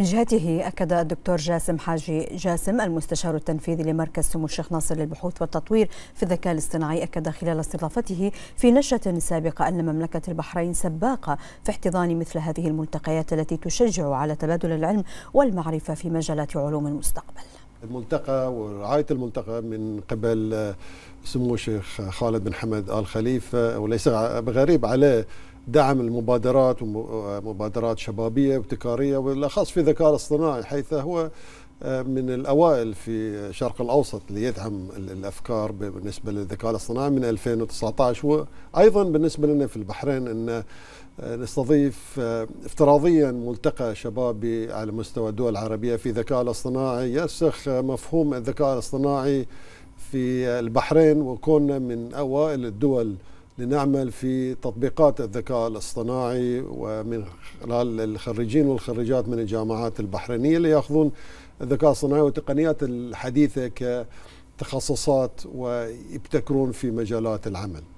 من جهته أكد الدكتور جاسم حاجي جاسم المستشار التنفيذي لمركز سمو الشيخ ناصر للبحوث والتطوير في الذكاء الاصطناعي أكد خلال استضافته في نشرة سابقة أن مملكة البحرين سباقة في احتضان مثل هذه الملتقيات التي تشجع على تبادل العلم والمعرفة في مجالات علوم المستقبل الملتقى ورعاية الملتقى من قبل سمو الشيخ خالد بن حمد آل خليفة وليس بغريب عليه دعم المبادرات ومبادرات شبابيه وابتكاريه وبالاخص في الذكاء الاصطناعي حيث هو آه، من الاوائل في الشرق الاوسط ليدعم الافكار بالنسبه للذكاء الاصطناعي من 2019 وايضا بالنسبه لنا في البحرين ان آه، نستضيف آه، افتراضيا ملتقى شبابي على مستوى الدول العربيه في الذكاء الاصطناعي يرسخ مفهوم الذكاء الاصطناعي في البحرين وكوننا من اوائل الدول لنعمل في تطبيقات الذكاء الاصطناعي ومن خلال الخريجين والخريجات من الجامعات البحرينية اللي يأخذون الذكاء الاصطناعي والتقنيات الحديثة كتخصصات ويبتكرون في مجالات العمل